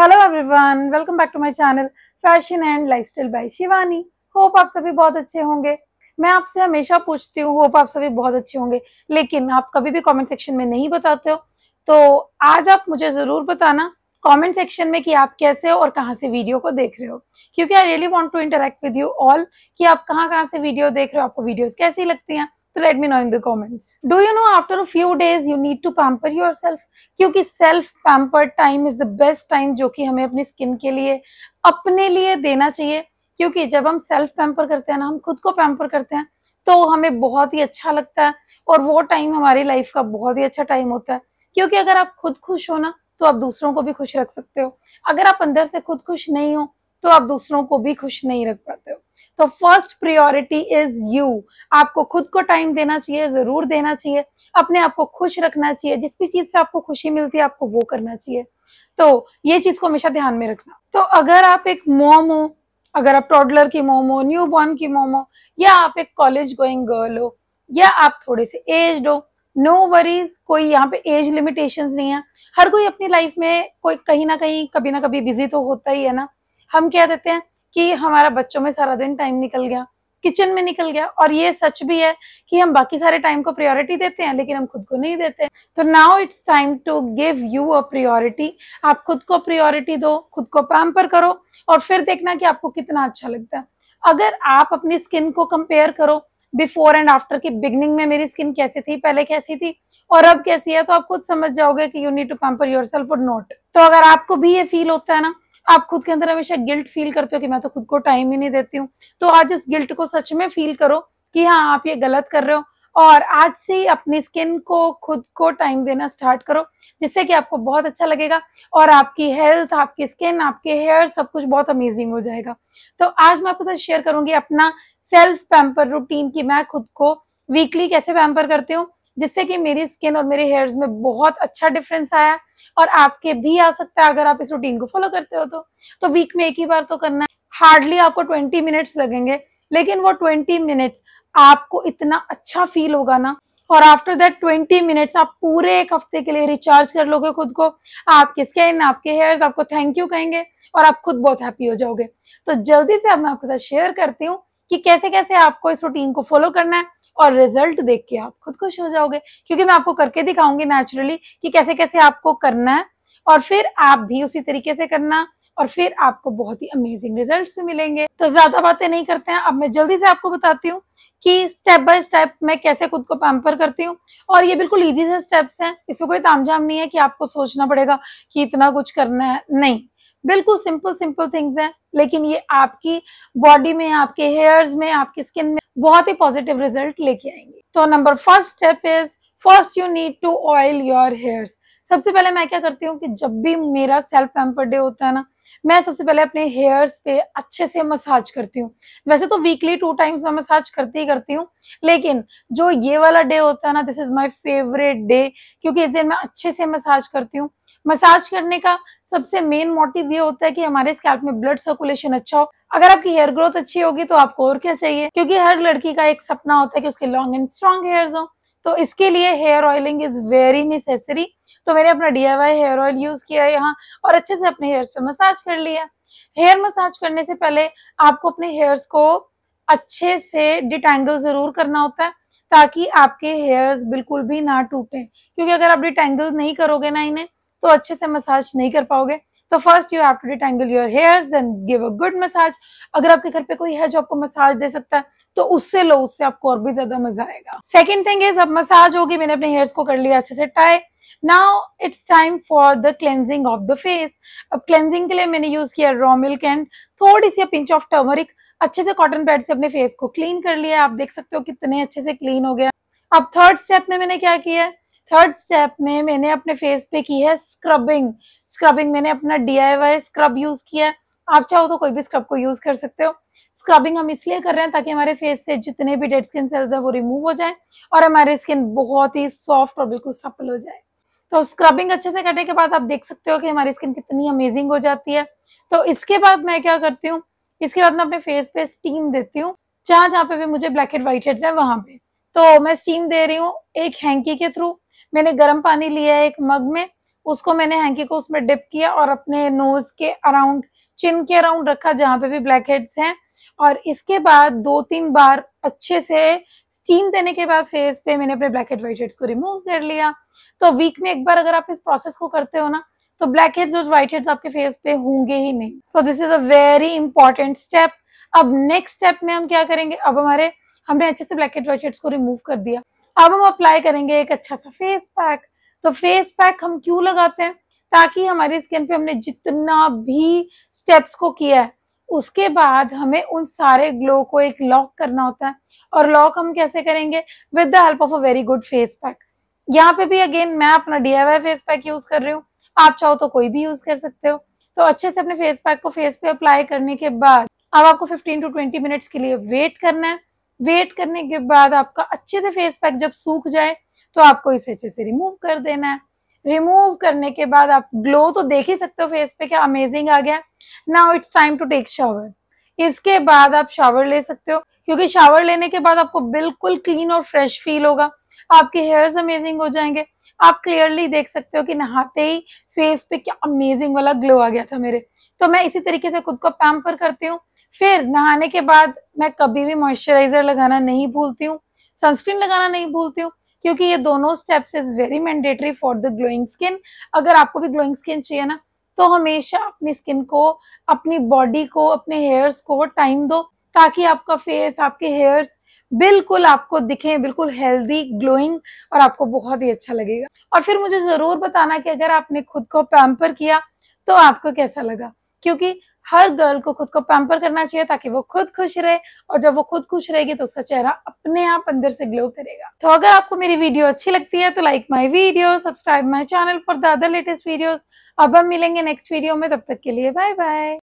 hello everyone welcome back to my channel fashion and lifestyle by Shivani hope आप सभी बहुत अच्छे होंगे मैं आपसे हमेशा पूछती हूँ होप आप सभी बहुत अच्छे होंगे लेकिन आप कभी भी कमेंट सेक्शन में नहीं बताते हो तो आज आप मुझे ज़रूर बताना कमेंट सेक्शन में कि आप कैसे हो और कहाँ से वीडियो को देख रहे हो क्योंकि I really want to interact with you all कि आप कहाँ कहाँ से वीडियो देख रहे हो आपको वीडियोज़ कैसी लगती हैं तो let me know in the comments do you know after a few days you need to pamper your क्योंकि self pamper time is the best time जो कि हमें अपनी स्किन के लिए अपने लिए देना चाहिए क्योंकि जब हम सेल्फ पैम्पर करते हैं ना हम खुद को पैम्पर करते हैं तो हमें बहुत ही अच्छा लगता है और वो टाइम हमारी लाइफ का बहुत ही अच्छा टाइम होता है क्योंकि अगर आप खुद खुश हो ना तो आप दूसरों को भी खुश रख सकते हो अगर आप अंदर से खुद खुश नहीं हो तो आप दूसरों को भी खुश नहीं रख पाते हो तो फर्स्ट प्रियोरिटी इज यू आपको खुद को टाइम देना चाहिए जरूर देना चाहिए अपने आप को खुश रखना चाहिए जिस भी चीज से आपको खुशी मिलती है आपको वो करना चाहिए तो ये चीज को हमेशा ध्यान में रखना तो अगर आप एक मोम हो अगर आप टॉडलर की मोम हो न्यू बॉर्न की मोम हो या आप एक कॉलेज गोइंग गर्ल हो या आप थोड़े से एज हो नो वरीज कोई यहाँ पे एज लिमिटेशन नहीं है हर कोई अपनी लाइफ में कोई कहीं ना कहीं कभी ना कभी बिजी तो होता ही है ना हम क्या देते हैं कि हमारा बच्चों में सारा दिन टाइम निकल गया किचन में निकल गया और ये सच भी है कि हम बाकी सारे टाइम को प्रायोरिटी देते हैं लेकिन हम खुद को नहीं देते तो now it's time to give you a priority आप खुद को प्रायोरिटी दो खुद को पैम्पर करो और फिर देखना कि आपको कितना अच्छा लगता है अगर आप अपनी स्किन को कंपेयर करो बिफोर एंड आफ्टर की बिगनिंग में मेरी स्किन कैसी थी पहले कैसी थी और अब कैसी है तो आप खुद समझ जाओगे कि you need to pamper yourself note तो अगर आपको भी ये फील होता है ना आप खुद के अंदर हमेशा गिल्ट फील करते हो कि मैं तो खुद को टाइम ही नहीं देती हूँ तो आज इस गिल्ट को सच में फील करो कि हाँ आप ये गलत कर रहे हो और आज से ही अपनी स्किन को खुद को टाइम देना स्टार्ट करो जिससे कि आपको बहुत अच्छा लगेगा और आपकी हेल्थ आपकी स्किन आपके हेयर सब कुछ बहुत अमेजिंग हो जाएगा तो आज मैं आपके साथ शेयर करूंगी अपना सेल्फ पैम्पर रूटीन कि मैं खुद को वीकली कैसे पैम्पर करती हूँ जिससे कि मेरी स्किन और मेरे हेयर्स में बहुत अच्छा डिफरेंस आया और आपके भी आ सकता है अगर आप इस रूटीन को फॉलो करते हो तो तो वीक में एक ही बार तो करना है हार्डली आपको ट्वेंटी मिनट्स लगेंगे लेकिन वो ट्वेंटी मिनट्स आपको इतना अच्छा फील होगा ना और आफ्टर दैट ट्वेंटी मिनट्स आप पूरे एक हफ्ते के लिए रिचार्ज कर लोगे खुद को आपके स्किन आपके हेयर्स आपको थैंक यू कहेंगे और आप खुद बहुत हैप्पी हो जाओगे तो जल्दी से अब मैं आपके साथ शेयर करती हूँ कि कैसे कैसे आपको इस रूटीन को फॉलो करना है और रिजल्ट देख के आप खुद खुश हो जाओगे क्योंकि मैं आपको करके दिखाऊंगी नेचुरली कि कैसे कैसे आपको करना है और फिर आप भी उसी तरीके से करना और फिर आपको बहुत ही अमेजिंग रिजल्ट भी मिलेंगे तो ज्यादा बातें नहीं करते हैं अब मैं जल्दी से आपको बताती हूँ कि स्टेप बाय स्टेप मैं कैसे खुद को पैम्पर करती हूँ और ये बिल्कुल इजी से स्टेप्स हैं इसमें कोई तामझाम नहीं है कि आपको सोचना पड़ेगा कि इतना कुछ करना है नहीं बिल्कुल सिंपल सिंपल थिंग्स हैं लेकिन ये आपकी बॉडी में आपके हेयर्स में आपकी स्किन में बहुत ही पॉजिटिव रिजल्ट लेके आएंगे तो number first step is first you need to oil your hairs सबसे पहले मैं क्या करती हूँ कि जब भी मेरा सेल्फ पैम्पर डे होता है ना मैं सबसे पहले अपने हेयर्स पे अच्छे से मसाज करती हूँ वैसे तो वीकली टू टाइम्स मैं मसाज करती ही करती हूँ लेकिन जो ये वाला डे होता है ना this is my favourite day क्योंकि इस दिन मैं अच्छे से मसाज करती हूँ मसाज करने का सबसे मेन मोटिव ये होता है कि हमारे स्कैल्प में ब्लड सर्कुलेशन अच्छा हो अगर आपकी हेयर ग्रोथ अच्छी होगी तो आपको और क्या चाहिए क्योंकि हर लड़की का एक सपना होता है कि उसके लॉन्ग एंड स्ट्रॉन्ग हेयर हो तो इसके लिए hair oiling is very necessary तो मैंने अपना डी हेयर ऑयल यूज किया है यहाँ और अच्छे से अपने हेयर्स पे मसाज कर लिया हेयर मसाज करने से पहले आपको अपने हेयर्स को अच्छे से डिटेंगल जरूर करना होता है ताकि आपके हेयर्स बिल्कुल भी ना टूटे क्योंकि अगर आप डिटेंगल नहीं करोगे ना इन्हें तो अच्छे से मसाज नहीं कर पाओगे तो first you have to detangle your hair give a good massage अगर आपके घर पे कोई है जो आपको मसाज दे सकता है तो उससे लो उससे आपको और भी ज्यादा मजा आएगा सेकेंड थिंग इज अब मसाज होगी मैंने अपने हेयर्स को कर लिया अच्छे से tie now it's time for the cleansing of the face अब क्लेंजिंग के लिए मैंने यूज किया रॉ मिल्क एंड थोड़ी सी पिंच ऑफ टर्मरिक अच्छे से कॉटन पैड से अपने फेस को क्लीन कर लिया आप देख सकते हो कितने अच्छे से क्लीन हो गया अब थर्ड स्टेप में मैंने क्या किया है थर्ड स्टेप में मैंने अपने फेस पे की है स्क्रबिंग स्क्रबिंग मैंने अपना डी स्क्रब यूज किया है आप चाहो तो कोई भी स्क्रब को यूज कर सकते हो स्क्रबिंग हम इसलिए कर रहे हैं ताकि हमारे फेस से जितने भी डेड स्किन सेल्स है वो रिमूव हो जाए और हमारी स्किन बहुत ही सॉफ्ट और बिल्कुल सफल हो जाए तो स्क्रबिंग अच्छे से करने के बाद आप देख सकते हो कि हमारी स्किन कितनी अमेजिंग हो जाती है तो इसके बाद मैं क्या करती हूँ इसके बाद मैं अपने फेस पे स्टीम देती हूँ जहाँ जहाँ पे भी मुझे ब्लैक एंड वाइट हेड्स है वहाँ पे तो मैं स्टीम दे रही हूँ एक हैंकी के थ्रू मैंने गर्म पानी लिया है एक मग में उसको मैंने हैंकी को उसमें डिप किया और अपने नोज के अराउंड चिन के अराउंड रखा जहां पे भी ब्लैक हेड्स हैं और इसके बाद दो तीन बार अच्छे से स्टीम देने के बाद फेस पे मैंने अपने ब्लैक हेड व्हाइट हेड्स को रिमूव कर लिया तो वीक में एक बार अगर आप इस प्रोसेस को करते हो ना तो ब्लैक हेड्स और व्हाइट हेड्स आपके फेस पे होंगे ही नहीं तो this is a very important step अब नेक्स्ट स्टेप में हम क्या करेंगे अब हमारे हमने अच्छे से ब्लैक हेड व्हाइट हेड्स को रिमूव कर दिया अब हम अप्लाई करेंगे एक अच्छा सा फेस पैक तो फेस पैक हम क्यों लगाते हैं ताकि हमारी स्किन पे हमने जितना भी स्टेप्स को किया है उसके बाद हमें उन सारे ग्लो को एक लॉक करना होता है और लॉक हम कैसे करेंगे with the help of a very good face pack यहाँ पे भी अगेन मैं अपना डी फेस पैक यूज कर रही हूँ आप चाहो तो कोई भी यूज कर सकते हो तो अच्छे से अपने फेस पैक को फेस पे अप्लाई करने के बाद अब आपको 15 टू 20 मिनट्स के लिए वेट करना है वेट करने के बाद आपका अच्छे से फेस पैक जब सूख जाए तो आपको इसे अच्छे से रिमूव कर देना है रिमूव करने के बाद आप ग्लो तो देख ही सकते हो फेस पे क्या अमेजिंग आ गया now it's time to take shower इसके बाद आप शावर ले सकते हो क्योंकि शावर लेने के बाद आपको बिल्कुल क्लीन और फ्रेश फील होगा आपके हेयर्स अमेजिंग हो जाएंगे आप क्लियरली देख सकते हो कि नहाते ही फेस पे क्या अमेजिंग वाला ग्लो आ गया था मेरे तो मैं इसी तरीके से खुद को पैम्पर करती हूँ फिर नहाने के बाद मैं कभी भी मॉइस्चराइजर लगाना नहीं भूलती हूँ सनस्क्रीन लगाना नहीं भूलती हूँ क्योंकि ये दोनों steps is very mandatory for the glowing skin अगर आपको भी ग्लोइंग स्किन चाहिए ना तो हमेशा अपनी स्किन को अपनी बॉडी को अपने हेयर्स को टाइम दो ताकि आपका फेस आपके हेयर्स बिल्कुल आपको दिखें बिल्कुल हेल्दी ग्लोइंग और आपको बहुत ही अच्छा लगेगा और फिर मुझे ज़रूर बताना कि अगर आपने खुद को पैम्पर किया तो आपको कैसा लगा क्योंकि हर गर्ल को खुद को पैम्पर करना चाहिए ताकि वो खुद खुश रहे और जब वो खुद खुश रहेगी तो उसका चेहरा अपने आप अंदर से ग्लो करेगा तो अगर आपको मेरी वीडियो अच्छी लगती है तो like my video subscribe my channel for the other latest videos अब हम मिलेंगे नेक्स्ट वीडियो में तब तक के लिए बाय बाय